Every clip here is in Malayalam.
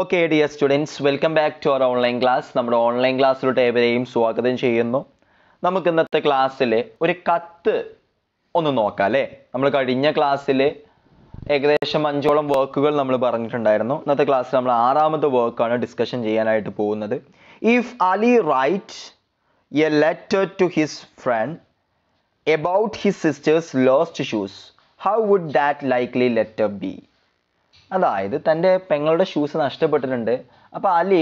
Okay dear students welcome back to our online class നമ്മുടെ ഓൺലൈൻ ക്ലാസ്സിലോട്ട് ഏവരെയും സ്വാഗതം ചെയ്യുന്നു നമുക്ക് ഇന്നത്തെ ക്ലാസ്സിൽ ഒരു കത്ത് ഒന്ന് നോക്കാം അല്ലേ നമ്മൾ കഴിഞ്ഞ ക്ലാസ്സിൽ ഏകദേശം അഞ്ചോളം വർക്കുകൾ നമ്മൾ പറഞ്ഞിട്ടുണ്ടായിരുന്നു ഇന്നത്തെ ക്ലാസ്സിൽ നമ്മൾ ആറാമത്തെ വർക്കാണ് ഡിസ്കഷൻ ചെയ്യാനായിട്ട് പോകുന്നത് if Ali write a letter to his friend about his sister's lost shoes how would that likely letter be അതായത് തൻ്റെ പെങ്ങളുടെ ഷൂസ് നഷ്ടപ്പെട്ടിട്ടുണ്ട് അപ്പോൾ അലി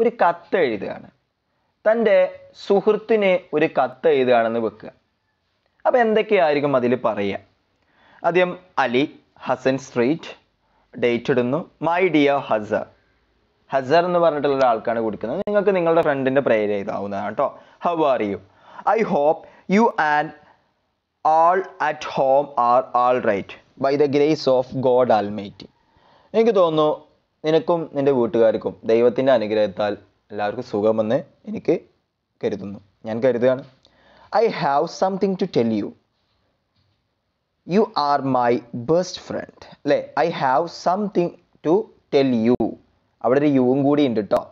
ഒരു കത്ത് എഴുതുകയാണ് തൻ്റെ സുഹൃത്തിന് ഒരു കത്ത് എഴുതുകയാണെന്ന് വെക്കുക അപ്പോൾ എന്തൊക്കെയായിരിക്കും അതിൽ പറയുക ആദ്യം അലി ഹസൻ സ്ട്രീറ്റ് ഡേറ്റ് ഇടുന്നു മൈ ഡിയർ ഹസർ ഹസർ എന്ന് പറഞ്ഞിട്ടുള്ള ഒരാൾക്കാണ് കൊടുക്കുന്നത് നിങ്ങൾക്ക് നിങ്ങളുടെ ഫ്രണ്ടിൻ്റെ പ്രേയർ ചെയ്താവുന്നതാണ് കേട്ടോ how are you I hope you and all at home are all right by the grace of God almighty എനിക്ക് തോന്നുന്നു നിനക്കും നിൻ്റെ വീട്ടുകാർക്കും ദൈവത്തിൻ്റെ അനുഗ്രഹത്താൽ എല്ലാവർക്കും സുഖമെന്ന് എനിക്ക് കരുതുന്നു ഞാൻ കരുതുകയാണ് I have something to tell you you are my best friend അല്ലേ I have something to tell you അവിടെ ഒരു യുവും കൂടി ഉണ്ട് കേട്ടോ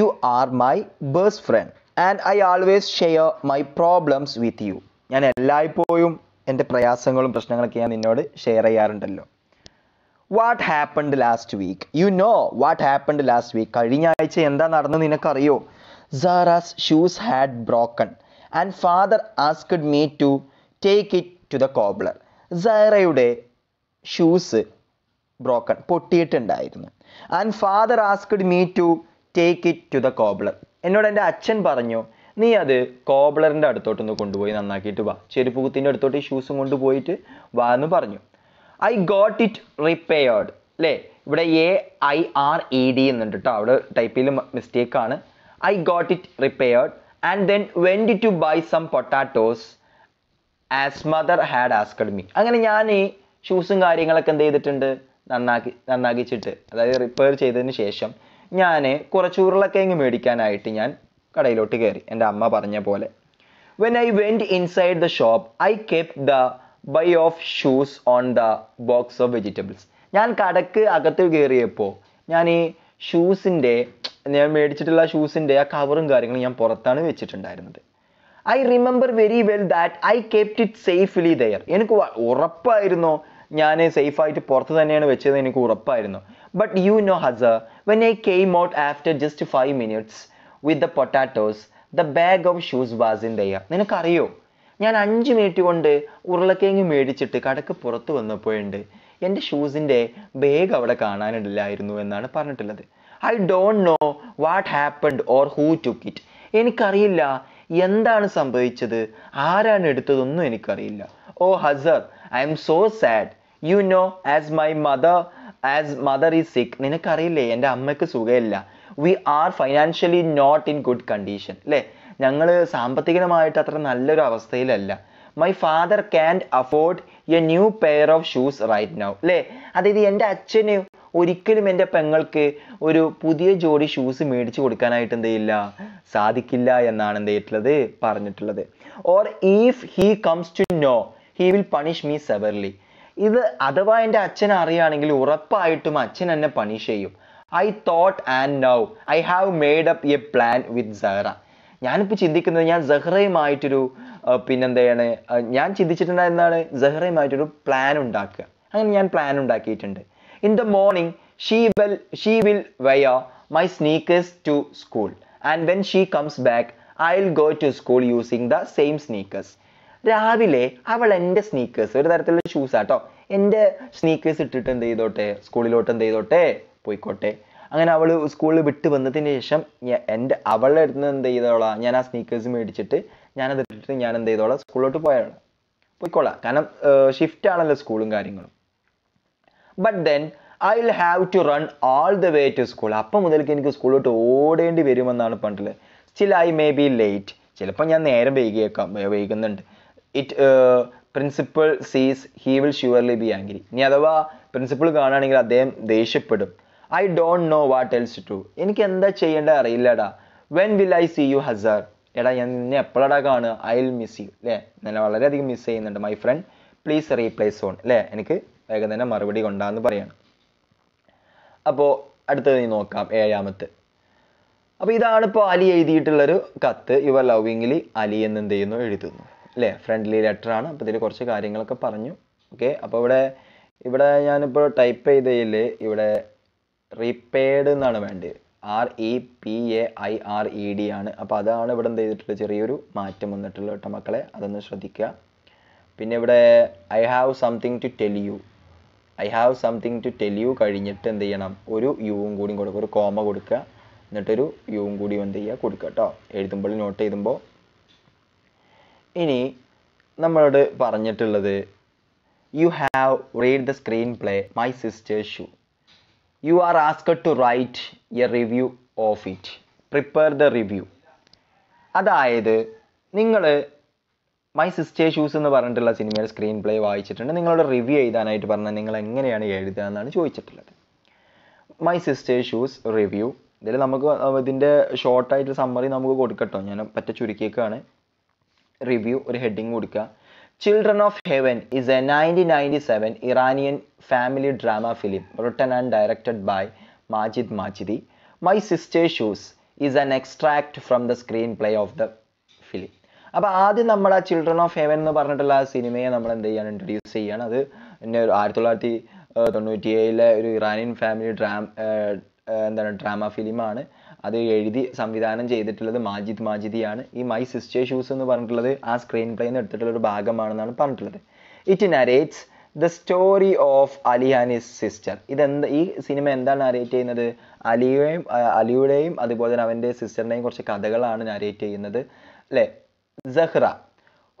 you are my best friend and I always share my problems with you ഞാൻ എല്ലായ്പ്പോഴും എൻ്റെ പ്രയാസങ്ങളും പ്രശ്നങ്ങളൊക്കെ ഞാൻ നിന്നോട് ഷെയർ ചെയ്യാറുണ്ടല്ലോ what happened last week you know what happened last week കഴിഞ്ഞ ആഴ്ച എന്താ നടന്നത് നിനക്കറിയോ Sara's shoes had broken and father asked me to take it to the cobbler സാറയുടെ ഷൂസ് ബ്രോക്കൺ പൊട്ടിയിട്ടുണ്ടായിരുന്നു and father asked me to take it to the cobbler എന്നോട് എൻ്റെ അച്ഛൻ പറഞ്ഞു നീ അത് കോബ്ലറിൻ്റെ അടുത്തോട്ടൊന്ന് കൊണ്ടുപോയി നന്നാക്കിയിട്ട് വാ ചെരുപ്പ് കുത്തിൻ്റെ അടുത്തോട്ട് ഈ ഷൂസും കൊണ്ടുപോയിട്ട് വാ എന്ന് പറഞ്ഞു ഐ ഗോട്ട് ഇറ്റ് റിപ്പയർഡ് അല്ലേ ഇവിടെ A I R E D എന്നുണ്ട് കേട്ടോ അവിടെ മിസ്റ്റേക്ക് ആണ് I got it repaired and then went to buy some potatoes as mother had asked അങ്ങനെ ഞാൻ ഈ ഷൂസും കാര്യങ്ങളൊക്കെ എന്ത് ചെയ്തിട്ടുണ്ട് നന്നാക്കി നന്നാക്കിച്ചിട്ട് അതായത് റിപ്പയർ ചെയ്തതിന് ശേഷം ഞാൻ കുറച്ച് ഉരുളൊക്കെ ഉരുളക്കിഴങ്ങ് മേടിക്കാനായിട്ട് ഞാൻ കടയിലോട്ട് കയറി എൻ്റെ അമ്മ പറഞ്ഞ പോലെ when I went inside the shop I kept the bag of shoes on the box of vegetables ഞാൻ കടക്ക് അകത്ത് കയറിയപ്പോൾ ഞാൻ ഈ ഷൂസിൻ്റെ ഞാൻ മേടിച്ചിട്ടുള്ള ഷൂസിൻ്റെ ആ കവറും കാര്യങ്ങളും ഞാൻ പുറത്താണ് വെച്ചിട്ടുണ്ടായിരുന്നത് I remember very well that I kept it safely there എനിക്ക് ഉറപ്പായിരുന്നു ഞാൻ സേഫായിട്ട് പുറത്ത് തന്നെയാണ് വെച്ചത് എനിക്ക് ഉറപ്പായിരുന്നു but you know Hasar when I came out after just five minutes with the potatoes the bag of shoes was in there നിനക്കറിയോ ഞാൻ അഞ്ച് മിനിറ്റ് കൊണ്ട് ഉരുളക്കിഴങ്ങ് മേടിച്ചിട്ട് കടക്ക് പുറത്ത് വന്നപ്പോഴുണ്ട് എൻ്റെ ഷൂസിൻ്റെ ബേഗ് അവിടെ കാണാനില്ലായിരുന്നു എന്നാണ് പറഞ്ഞിട്ടുള്ളത് I don't know what happened or who took it എനിക്കറിയില്ല എന്താണ് സംഭവിച്ചത് ആരാണ് എടുത്തതൊന്നും എനിക്കറിയില്ല oh Hasar I am so sad you know as my mother as mother is sick നിനക്കറിയില്ലേ എൻ്റെ അമ്മയ്ക്ക് സുഖമില്ല we are financially not in good condition അല്ലേ ഞങ്ങൾ സാമ്പത്തികമായിട്ട് അത്ര നല്ലൊരു അവസ്ഥയിലല്ല my father can afford a new pair of shoes right now അല്ലേ അതായത് എൻ്റെ അച്ഛന് ഒരിക്കലും എൻ്റെ പെങ്ങൾക്ക് ഒരു പുതിയ ജോഡി ഷൂസ് മേടിച്ചു കൊടുക്കാനായിട്ട് എന്ത് ചെയ്യില്ല സാധിക്കില്ല എന്നാണ് എന്ത് ചെയ്തിട്ടുള്ളത് പറഞ്ഞിട്ടുള്ളത് or if he comes to know he will punish me severely ഇത് അഥവാ എൻ്റെ അച്ഛൻ അറിയുകയാണെങ്കിൽ ഉറപ്പായിട്ടും അച്ഛൻ എന്നെ പണിഷ് ചെയ്യും I thought and now I have made up a plan with Zahra ഞാനിപ്പോൾ ചിന്തിക്കുന്നത് ഞാൻ സെഹ്റയുമായിട്ടൊരു പിന്നെന്താണ് ഞാൻ ചിന്തിച്ചിട്ടുണ്ടായിരുന്നാണ് സെഹ്റയുമായിട്ടൊരു പ്ലാൻ ഉണ്ടാക്കുക അങ്ങനെ ഞാൻ പ്ലാൻ ഉണ്ടാക്കിയിട്ടുണ്ട് in the morning she well she will wear my sneakers to school and when she comes back I will go to school using the same sneakers രാവിലെ അവൾ എൻ്റെ സ്നീക്കേഴ്സ് ഒരു തരത്തിലുള്ള ഷൂസ് ആട്ടോ എൻ്റെ സ്നീക്കേഴ്സ് ഇട്ടിട്ട് എന്ത് ചെയ്തോട്ടെ സ്കൂളിലോട്ട് എന്ത് ചെയ്തോട്ടെ പോയിക്കോട്ടെ അങ്ങനെ അവൾ സ്കൂളിൽ വിട്ട് വന്നതിന് ശേഷം എൻ്റെ അവളുടെ അടുത്ത് നിന്ന് എന്ത് ചെയ്തോളാം ഞാൻ ആ സ്നീക്കേഴ്സ് മേടിച്ചിട്ട് ഞാനത് ഇട്ടിട്ട് ഞാൻ എന്ത് ചെയ്തോളാം സ്കൂളിലോട്ട് പോയാണ് പോയിക്കോളാം കാരണം ഷിഫ്റ്റ് ആണല്ലോ സ്കൂളും കാര്യങ്ങളും but then I will have to run all the way to school അപ്പം മുതൽക്ക് എനിക്ക് സ്കൂളിലോട്ട് ഓടേണ്ടി വരുമെന്നാണ് പണ്ടില് still I may be late ചിലപ്പോൾ ഞാൻ നേരം വൈകിയേക്കാം വൈകുന്നുണ്ട് it principal sees he will surely be angry ഇനി അഥവാ പ്രിൻസിപ്പൾ കാണുകയാണെങ്കിൽ അദ്ദേഹം ദേഷ്യപ്പെടും I don't know what else to എനിക്ക് എന്താ ചെയ്യേണ്ടത് അറിയില്ലടാ when will I see you ഹസർ എടാ ഞാൻ നിന്നെ എപ്പോഴടാ കാണുക ഐ വിൽ മിസ് യു അല്ലേ നിന്നെ വളരെയധികം മിസ് ചെയ്യുന്നുണ്ട് my friend please replace on അല്ലേ എനിക്ക് വേഗം തന്നെ മറുപടി കൊണ്ടാന്ന് പറയണം അപ്പോൾ അടുത്തത് നോക്കാം ഏഴാമത്തെ അപ്പോൾ ഇതാണ് ഇപ്പോൾ അലി എഴുതിയിട്ടുള്ളൊരു കത്ത് യുവർ ലവിങ്ങിലി അലി എന്ന് എന്ത് ചെയ്യുന്നു എഴുതുന്നു അല്ലേ ഫ്രണ്ട്ലി ലെറ്റർ ആണ് അപ്പോൾ ഇതിൽ കുറച്ച് കാര്യങ്ങളൊക്കെ പറഞ്ഞു ഓക്കെ അപ്പോൾ ഇവിടെ ഇവിടെ ഞാനിപ്പോൾ ടൈപ്പ് ചെയ്തതിൽ ഇവിടെ റീപെയ്ഡ് എന്നാണ് വേണ്ടത് R E P A I R E D ആണ് അപ്പോൾ അതാണ് ഇവിടെ എന്ത് ചെയ്തിട്ടുള്ളത് ചെറിയൊരു മാറ്റം വന്നിട്ടുള്ളത് കേട്ടോ മക്കളെ അതൊന്ന് ശ്രദ്ധിക്കുക പിന്നെ ഇവിടെ I have something to tell you I have something to tell you കഴിഞ്ഞിട്ട് എന്ത് ചെയ്യണം ഒരു യുവും കൂടി കൊടുക്കുക ഒരു കോമ കൊടുക്കുക എന്നിട്ടൊരു യുവും കൂടി എന്ത് ചെയ്യുക കൊടുക്കുക കേട്ടോ എഴുതുമ്പോൾ നോട്ട് ചെയ്തുമ്പോൾ ഇനി നമ്മളോട് പറഞ്ഞിട്ടുള്ളത് you have read the screenplay my sisters shoe you are asked to write a review of it prepare the review അതായത് നിങ്ങൾ മൈ സിസ്റ്റേ ഷൂസ് എന്ന് പറഞ്ഞിട്ടുള്ള സിനിമയുടെ സ്ക്രീൻ പ്ലേ വായിച്ചിട്ടുണ്ട് നിങ്ങളുടെ റിവ്യൂ എഴുതാനായിട്ട് പറഞ്ഞാൽ നിങ്ങൾ എങ്ങനെയാണ് എഴുതുക എന്നാണ് ചോദിച്ചിട്ടുള്ളത് മൈ സിസ്റ്റേ ഷൂസ് റിവ്യൂ ഇതിൽ നമുക്ക് ഇതിൻ്റെ ഷോർട്ടായിട്ട് സമ്മറി നമുക്ക് കൊടുക്കട്ടോ ഞാൻ പറ്റ ചുരുക്കിയേക്കാണ് റിവ്യൂ ഒരു ഹെഡിങ് കൊടുക്കുക Children of Heaven is a nineteen ninety seven Iranian family drama film written and directed by Majid Majidi my sister shoes is an extract from the screenplay of the film അപ്പോൾ ആദ്യം നമ്മൾ ആ ചിൽഡ്രൻ ഓഫ് ഹെവൻ എന്ന് പറഞ്ഞിട്ടുള്ള ആ സിനിമയെ നമ്മൾ എന്ത് ചെയ്യാണ് ഇൻട്രൊഡ്യൂസ് ചെയ്യുകയാണ് അത് പിന്നെ ഒരു ആയിരത്തി തൊള്ളായിരത്തി തൊണ്ണൂറ്റി ഏഴിലെ ഒരു ഇറാനിയൻ ഫാമിലി ഡ്രാ എന്താണ് ഡ്രാമ ഫിലിമാണ് അത് എഴുതി സംവിധാനം ചെയ്തിട്ടുള്ളത് മാജിദ് മാജിദിയാണ് ഈ മൈ സിസ്റ്റർ ഷൂസ് എന്ന് പറഞ്ഞിട്ടുള്ളത് ആ സ്ക്രീൻ പ്ലേയിൽ എടുത്തിട്ടുള്ള ഒരു ഭാഗമാണെന്നാണ് പറഞ്ഞിട്ടുള്ളത് it narrates the story of Ali and his sister ഇതെന്ത് ഈ സിനിമ എന്താണ് നരേറ്റ് ചെയ്യുന്നത് അലിയെയും അലിയുടെയും അതുപോലെ തന്നെ അവൻ്റെ സിസ്റ്ററിനെയും കുറച്ച് കഥകളാണ് നരേറ്റ് ചെയ്യുന്നത് അല്ലേ Zahra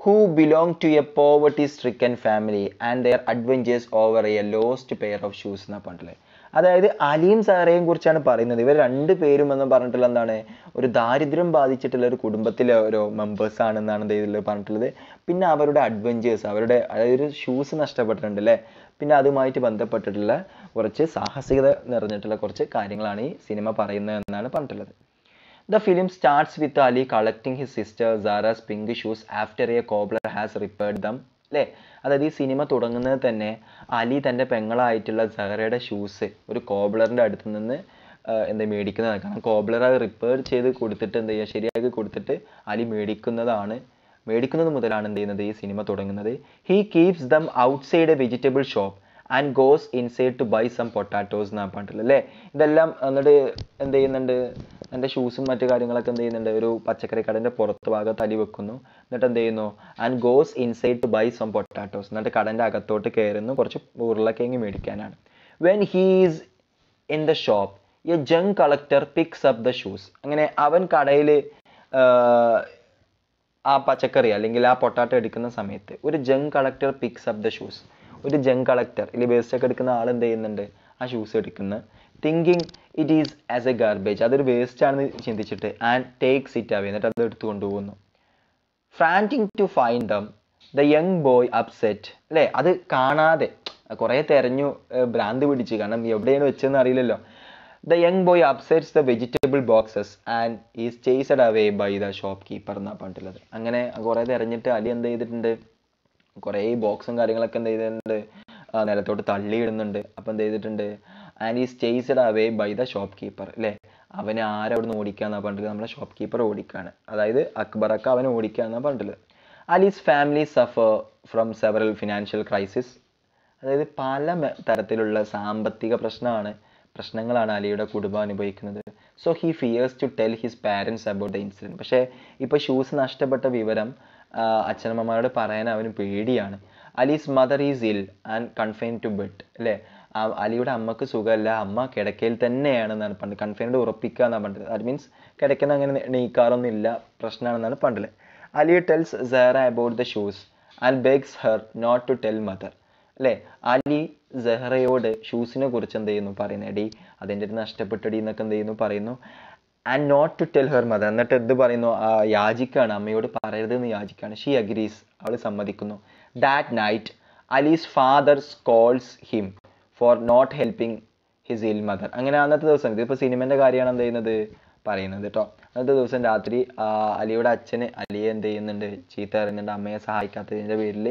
who belong to a poverty stricken family and their adventures over a lost pair of shoes എന്നാണ് പറഞ്ഞിട്ടുള്ളത് അതായത് അലിയും സാറേയും കുറിച്ചാണ് പറയുന്നത് ഇവർ രണ്ടു പേരും എന്ന് പറഞ്ഞിട്ടുള്ള എന്താണ് ഒരു ദാരിദ്ര്യം ബാധിച്ചിട്ടുള്ള ഒരു കുടുംബത്തിലെ ഓരോ മെമ്പേഴ്സ് ആണെന്നാണ് ഇതിൽ പറഞ്ഞിട്ടുള്ളത് പിന്നെ അവരുടെ അഡ്വഞ്ചേഴ്സ് അവരുടെ അതായത് ഷൂസ് നഷ്ടപ്പെട്ടിട്ടുണ്ട് അല്ലേ പിന്നെ അതുമായിട്ട് ബന്ധപ്പെട്ടിട്ടുള്ള കുറച്ച് സാഹസികത നിറഞ്ഞിട്ടുള്ള കുറച്ച് കാര്യങ്ങളാണ് ഈ സിനിമ പറയുന്നത് എന്നാണ് പറഞ്ഞിട്ടുള്ളത് the film starts with Ali collecting his sister Zahra's pink shoes after a cobbler has repaired them അല്ലേ അതായത് ഈ സിനിമ തുടങ്ങുന്നത് തന്നെ അലി തൻ്റെ പെങ്ങളായിട്ടുള്ള സഹറയുടെ ഷൂസ് ഒരു കോബ്ലറിൻ്റെ അടുത്ത് നിന്ന് എന്താ മേടിക്കുന്നതാണ് കാരണം കോബ്ലർ അത് റിപ്പയർ ചെയ്ത് കൊടുത്തിട്ട് എന്ത് ചെയ്യുക ശരിയാക്കി കൊടുത്തിട്ട് അലി മേടിക്കുന്നതാണ് മേടിക്കുന്നത് മുതലാണ് എന്ത് ചെയ്യുന്നത് ഈ സിനിമ തുടങ്ങുന്നത് he keeps them outside a vegetable shop and goes inside to buy some potatoes എന്നാണ് പറഞ്ഞിട്ടുള്ളത് അല്ലേ ഇതെല്ലാം എന്നിട്ട് എന്ത് ചെയ്യുന്നുണ്ട് എൻ്റെ ഷൂസും മറ്റു കാര്യങ്ങളൊക്കെ എന്ത് ചെയ്യുന്നുണ്ട് ഒരു പച്ചക്കറി കടൻ്റെ പുറത്ത് ഭാഗത്ത് അടി വെക്കുന്നു എന്നിട്ട് എന്ത് ചെയ്യുന്നു and goes inside to buy some potatoes എന്നിട്ട് കടൻ്റെ അകത്തോട്ട് കയറുന്നു കുറച്ച് ഉരുളക്കിഴങ്ങ് മേടിക്കാനാണ് when he's in the shop a junk collector picks up the shoes അങ്ങനെ അവൻ കടയിൽ ആ പച്ചക്കറി അല്ലെങ്കിൽ ആ പൊട്ടാട്ടോ എടുക്കുന്ന സമയത്ത് ഒരു junk collector picks up the shoes ഒരു ജങ് കളക്ടർ ഇല്ലെങ്കിൽ വേസ്റ്റ് ഒക്കെ എടുക്കുന്ന ആൾ എന്ത് ചെയ്യുന്നുണ്ട് ആ ഷൂസ് എടുക്കുന്ന thinking it is as a garbage അതൊരു വേസ്റ്റ് ആണെന്ന് ചിന്തിച്ചിട്ട് ആൻഡ് ടേക്സ് ഇറ്റ് അവേ എന്നിട്ട് അത് എടുത്തു കൊണ്ടുപോകുന്നു frantic to find them the young boy upset അല്ലേ അത് കാണാതെ കുറേ തെരഞ്ഞു ഭ്രാന്ത് പിടിച്ച് കാരണം എവിടെയാണ് വെച്ചതെന്ന് അറിയില്ലല്ലോ the young boy upsets the vegetable boxes and is chased away by the shopkeeper എന്നാണ് പറഞ്ഞിട്ടുള്ളത് അങ്ങനെ കുറേ തെരഞ്ഞിട്ട് അലി എന്ത് ചെയ്തിട്ടുണ്ട് കുറേ ബോക്സും കാര്യങ്ങളൊക്കെ എന്ത് ചെയ്തിട്ടുണ്ട് നിലത്തോട്ട് തള്ളിയിടുന്നുണ്ട് അപ്പോൾ എന്ത് ചെയ്തിട്ടുണ്ട് and is chased away by the shopkeeper അല്ലേ അവനെ ആരവിടുന്ന് ഓടിക്കാന്നാ പറഞ്ഞിട്ട് നമ്മളെ ഷോപ്പ് കീപ്പർ ഓടിക്കുകയാണ് അതായത് അക്ബറൊക്കെ അവനെ ഓടിക്കാന്നാ പറഞ്ഞിട്ടുള്ളത് Ali's family suffer from several financial crisis അതായത് പല തരത്തിലുള്ള സാമ്പത്തിക പ്രശ്നമാണ് പ്രശ്നങ്ങളാണ് അലിയുടെ കുടുംബം അനുഭവിക്കുന്നത് so he fears to tell his parents about the incident പക്ഷേ ഇപ്പോൾ ഷൂസ് നഷ്ടപ്പെട്ട വിവരം അച്ഛനമ്മമാരോട് പറയാൻ അവന് പേടിയാണ് Ali's mother is ill and confine to bed അല്ലേ അലിയുടെ അമ്മക്ക് സുഖമല്ല അമ്മ കിടക്കയിൽ തന്നെയാണെന്നാണ് പണ്ട് കൺഫൈൻഡ് ഉറപ്പിക്കുക എന്നാണ് പണ്ട് ദാറ്റ് മീൻസ് കിടക്കുന്ന അങ്ങനെ നീക്കാറൊന്നും ഇല്ല പ്രശ്നമാണെന്നാണ് പണ്ടിൽ Ali tells Zahra about the shoes and begs her not to tell mother അല്ലേ അലി സെഹറയോട് ഷൂസിനെ കുറിച്ച് എന്ത് ചെയ്യുന്നു പറയുന്നത് എടി അതിൻ്റെ അടുത്ത് നഷ്ടപ്പെട്ടടി എന്നൊക്കെ എന്ത് ചെയ്യുന്നു പറയുന്നു and not to tell her mother എന്നിട്ട് എന്ത് പറയുന്നു യാചിക്കാണ് അമ്മയോട് പറയരുതെന്ന് യാചിക്കാണ് ഷീ അഗ്രീസ് അവൾ സമ്മതിക്കുന്നു that night Ali's father's calls him for not helping his ill mother അങ്ങനെ അന്നത്തെ ദിവസം ഇതിപ്പോൾ സിനിമേൻ്റെ കാര്യമാണ് എന്ത് ചെയ്യുന്നത് പറയുന്നത് കേട്ടോ അന്നത്തെ ദിവസം രാത്രി അലിയുടെ അച്ഛന് അലിയെ എന്ത് ചെയ്യുന്നുണ്ട് ചീത്ത അറിയുന്നുണ്ട് അമ്മയെ സഹായിക്കാത്തതിൻ്റെ പേരിൽ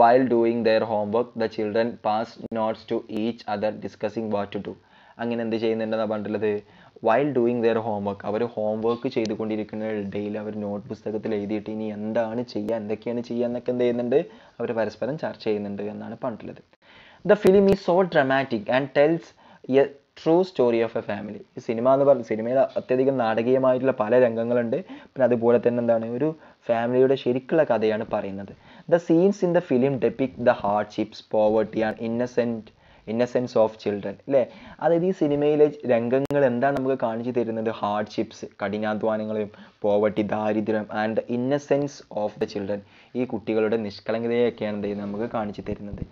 while doing their homework the children pass notes to each other discussing what to do അങ്ങനെ എന്ത് ചെയ്യുന്നുണ്ടെന്നാണ് പറഞ്ഞിട്ടുള്ളത് while doing their homework അവർ ഹോം വർക്ക് ചെയ്തുകൊണ്ടിരിക്കുന്ന ഇടയിൽ അവർ നോട്ട് പുസ്തകത്തിൽ എഴുതിയിട്ട് ഇനി എന്താണ് ചെയ്യുക എന്തൊക്കെയാണ് ചെയ്യുക എന്നൊക്കെ എന്ത് ചെയ്യുന്നുണ്ട് അവർ പരസ്പരം ചർച്ച ചെയ്യുന്നുണ്ട് എന്നാണ് പറഞ്ഞിട്ടുള്ളത് the film is so dramatic and tells a true story of a family ഈ സിനിമ എന്ന് പറഞ്ഞ സിനിമയിൽ അത്യധികം നാടകീയമായിട്ടുള്ള പല രംഗങ്ങളുണ്ട് പിന്നെ അതുപോലെ തന്നെ എന്താണ് ഒരു ഫാമിലിയുടെ ശരിക്കുള്ള കഥയാണ് പറയുന്നത് the scenes in the film depict the hardships poverty and innocent innocence of children അല്ലേ അതായത് ഈ സിനിമയിലെ രംഗങ്ങൾ എന്താണ് നമുക്ക് കാണിച്ചു തരുന്നത് ഹാർഡ്ഷിപ്സ് കഠിനാധ്വാനങ്ങളെയും പോവർട്ടി ദാരിദ്ര്യം and innocence of the children ഈ കുട്ടികളുടെ നിഷ്കളങ്കതയൊക്കെയാണ് എന്ത് നമുക്ക് കാണിച്ചു തരുന്നത്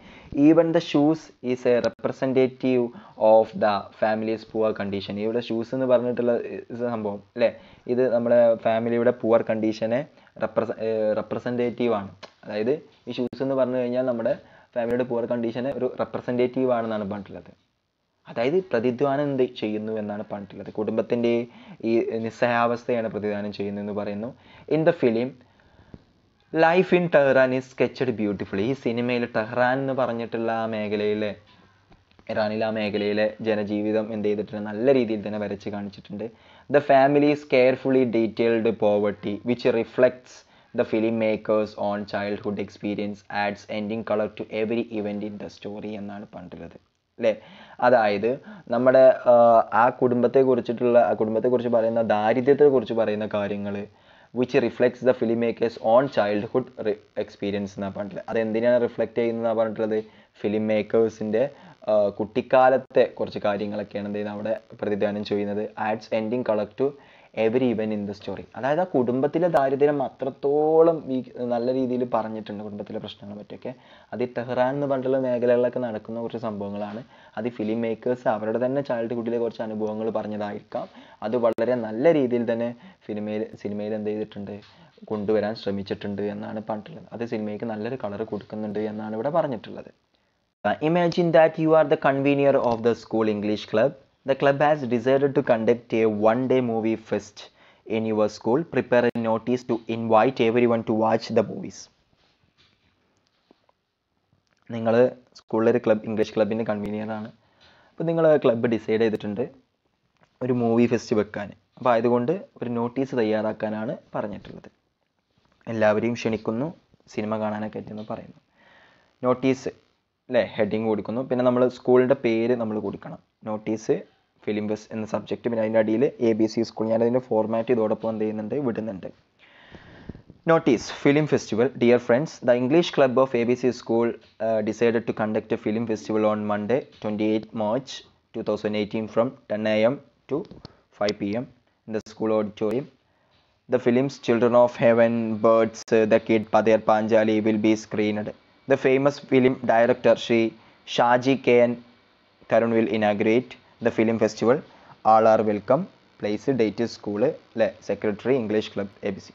even the shoes is a representative of the family's poor condition ഇവിടെ ഷൂസ് എന്ന് പറഞ്ഞിട്ടുള്ള സംഭവം അല്ലേ ഇത് നമ്മുടെ ഫാമിലിയുടെ പുവർ കണ്ടീഷനെ റെപ്രസ റെപ്രസെൻറ്റേറ്റീവ് ആണ് അതായത് ഈ ഷൂസ് എന്ന് പറഞ്ഞു കഴിഞ്ഞാൽ നമ്മുടെ ഫാമിലിയുടെ പൂർ കണ്ടീഷനെ ഒരു റെപ്രസെൻറ്റേറ്റീവ് ആണെന്നാണ് പറഞ്ഞിട്ടുള്ളത് അതായത് പ്രതിധ്വാനം എന്ത് ചെയ്യുന്നു എന്നാണ് പറഞ്ഞിട്ടുള്ളത് കുടുംബത്തിൻ്റെ ഈ നിസ്സഹാവസ്ഥയാണ് പ്രതിദാനം ചെയ്യുന്നത് എന്ന് പറയുന്നു in the film life in Tehran is sketched beautifully ഈ സിനിമയിൽ ടെഹ്റാൻ എന്ന് പറഞ്ഞിട്ടുള്ള ആ മേഖലയിലെ ഇറാനിലെ ആ മേഖലയിലെ ജനജീവിതം എന്ത് ചെയ്തിട്ടുണ്ട് നല്ല രീതിയിൽ തന്നെ വരച്ച് കാണിച്ചിട്ടുണ്ട് the is carefully detailed poverty which reflects The filmmakers on childhood experience adds ending color to every event in the story എന്നാണ് പറഞ്ഞിട്ടുള്ളത് അല്ലേ അതായത് നമ്മുടെ ആ കുടുംബത്തെ കുറിച്ചിട്ടുള്ള ആ കുടുംബത്തെക്കുറിച്ച് പറയുന്ന ദാരിദ്ര്യത്തെക്കുറിച്ച് പറയുന്ന കാര്യങ്ങൾ which reflects the filmmakers on childhood experience എന്നാണ് പറഞ്ഞിട്ടുള്ളത് അതെന്തിനാണ് റിഫ്ലക്റ്റ് ചെയ്യുന്നതെന്നാണ് പറഞ്ഞിട്ടുള്ളത് ഫിലിം മേക്കേഴ്സിൻ്റെ കുട്ടിക്കാലത്തെ കുറച്ച് കാര്യങ്ങളൊക്കെയാണ് എന്ത് അവിടെ പ്രതിദാനം ചെയ്യുന്നത് adds ending collect to every even in the story അതായത് ആ കുടുംബത്തിലെ ദാരിദ്ര്യം അത്രത്തോളം നല്ല രീതിയിൽ പറഞ്ഞിട്ടുണ്ട് കുടുംബത്തിലെ പ്രശ്നങ്ങളെ പറ്റിയൊക്കെ അത് ഈ ടെഹ്റാൻ എന്ന് പറഞ്ഞിട്ടുള്ള മേഖലകളിലൊക്കെ നടക്കുന്ന കുറച്ച് സംഭവങ്ങളാണ് അത് ഫിലിം മേക്കേഴ്സ് അവരുടെ തന്നെ ചൈൽഡ്ഹുഡിലെ കുറച്ച് അനുഭവങ്ങൾ പറഞ്ഞതായിരിക്കാം അത് വളരെ നല്ല രീതിയിൽ തന്നെ സിനിമയിൽ സിനിമയിൽ എന്ത് ചെയ്തിട്ടുണ്ട് കൊണ്ടുവരാൻ ശ്രമിച്ചിട്ടുണ്ട് എന്നാണ് പറഞ്ഞിട്ടുള്ളത് അത് സിനിമയ്ക്ക് നല്ലൊരു കളർ കൊടുക്കുന്നുണ്ട് എന്നാണ് ഇവിടെ പറഞ്ഞിട്ടുള്ളത് imagine that you are the convener of the school English club The club has decided to conduct a one-day movie fest in your school. Prepare a notice to invite everyone to watch the movies. നിങ്ങൾ സ്കൂളിലൊരു ക്ലബ് ഇംഗ്ലീഷ് ക്ലബിൻ്റെ കൺവീനിയറാണ് അപ്പോൾ നിങ്ങൾ ക്ലബ്ബ് ഡിസൈഡ് ചെയ്തിട്ടുണ്ട് ഒരു മൂവി ഫെസ്റ്റ് വെക്കാൻ അപ്പോൾ ആയതുകൊണ്ട് ഒരു നോട്ടീസ് തയ്യാറാക്കാനാണ് പറഞ്ഞിട്ടുള്ളത് എല്ലാവരെയും ക്ഷണിക്കുന്നു സിനിമ കാണാനൊക്കെ എത്തിയെന്ന് പറയുന്നു നോട്ടീസ് അല്ലേ ഹെഡിങ് കൊടുക്കുന്നു പിന്നെ നമ്മൾ സ്കൂളിൻ്റെ പേര് നമ്മൾ കൊടുക്കണം നോട്ടീസ് ഫിലിം ബസ് എന്ന സബ്ജക്റ്റ് പിന്നെ അതിൻ്റെ അടിയിൽ എ ബി സി സ്കൂൾ അതിൻ്റെ ഫോർമാറ്റ് ഇതോടൊപ്പം എന്ത് ചെയ്യുന്നുണ്ട് വിടുന്നുണ്ട് notice film festival dear friends the English club of A B C school decided to conduct a film festival on Monday twenty eight March two thousand eighteen from ten A M to five P M in the school auditorium the films Children of Heaven Birds the Kid Padir Panchali will be screened the famous film director Shri Shaji K N Karun will inaugurate the film festival all are welcome place date school അല്ലേ secretary English club A B C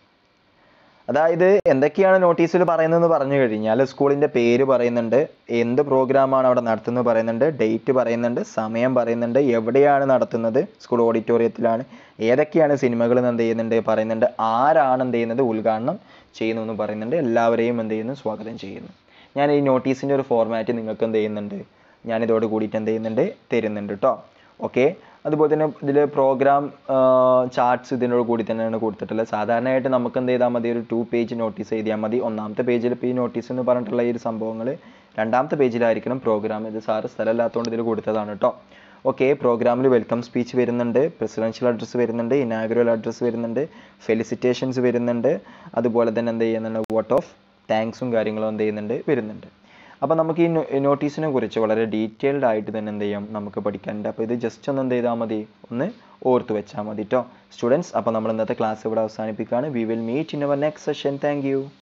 അതായത് എന്തൊക്കെയാണ് നോട്ടീസിൽ പറയുന്നതെന്ന് പറഞ്ഞു കഴിഞ്ഞാൽ സ്കൂളിൻ്റെ പേര് പറയുന്നുണ്ട് എന്ത് പ്രോഗ്രാമാണ് അവിടെ നടത്തുന്നത് പറയുന്നുണ്ട് ഡേറ്റ് പറയുന്നുണ്ട് സമയം പറയുന്നുണ്ട് എവിടെയാണ് നടത്തുന്നത് സ്കൂൾ ഓഡിറ്റോറിയത്തിലാണ് ഏതൊക്കെയാണ് സിനിമകൾ എന്ത് ചെയ്യുന്നുണ്ട് പറയുന്നുണ്ട് ആരാണ് എന്ത് ചെയ്യുന്നത് ഉദ്ഘാടനം ചെയ്യുന്നു എന്ന് പറയുന്നുണ്ട് എല്ലാവരെയും എന്ത് ചെയ്യുന്നു സ്വാഗതം ചെയ്യുന്നു ഞാൻ ഈ നോട്ടീസിൻ്റെ ഒരു ഫോർമാറ്റ് നിങ്ങൾക്ക് എന്ത് ചെയ്യുന്നുണ്ട് ഞാനിതോട് കൂടിയിട്ട് എന്ത് ചെയ്യുന്നുണ്ട് തരുന്നുണ്ട് കേട്ടോ ഓക്കെ അതുപോലെ തന്നെ ഇതിൽ പ്രോഗ്രാം ചാർട്ട്സ് ഇതിനോട് കൂടി തന്നെയാണ് കൊടുത്തിട്ടുള്ളത് സാധാരണയായിട്ട് നമുക്ക് എന്ത് ചെയ്താൽ മതി ഒരു ടു പേജ് നോട്ടീസ് എഴുതിയാൽ മതി ഒന്നാമത്തെ പേജിൽ ഇപ്പോൾ ഈ നോട്ടീസ് എന്ന് പറഞ്ഞിട്ടുള്ള ഈ ഒരു സംഭവങ്ങൾ രണ്ടാമത്തെ പേജിലായിരിക്കണം പ്രോഗ്രാം ഇത് സാറ് സ്ഥലമില്ലാത്തതുകൊണ്ട് ഇതിൽ കൊടുത്തതാണ് കേട്ടോ ഓക്കെ പ്രോഗ്രാമിൽ വെൽക്കം സ്പീച്ച് വരുന്നുണ്ട് പ്രസിഡൻഷ്യൽ അഡ്രസ്സ് വരുന്നുണ്ട് ഇനാഗ്രുവൽ അഡ്രസ്സ് വരുന്നുണ്ട് ഫെലിസിറ്റേഷൻസ് വരുന്നുണ്ട് അതുപോലെ തന്നെ എന്ത് ചെയ്യുന്നുണ്ട് വോട്ട് ഓഫ് താങ്ക്സും കാര്യങ്ങളും എന്ത് ചെയ്യുന്നുണ്ട് വരുന്നുണ്ട് അപ്പോൾ നമുക്ക് ഈ നോട്ടീസിനെ കുറിച്ച് വളരെ ഡീറ്റെയിൽഡ് ആയിട്ട് തന്നെ എന്ത് ചെയ്യാം നമുക്ക് പഠിക്കാനുണ്ട് അപ്പോൾ ഇത് ജസ്റ്റ് ഒന്ന് എന്ത് ചെയ്താൽ മതി ഒന്ന് ഓർത്ത് വെച്ചാൽ മതി കേട്ടോ സ്റ്റുഡൻസ് അപ്പോൾ നമ്മൾ ഇന്നത്തെ ക്ലാസ് ഇവിടെ അവസാനിപ്പിക്കുകയാണ് we will meet in our next session thank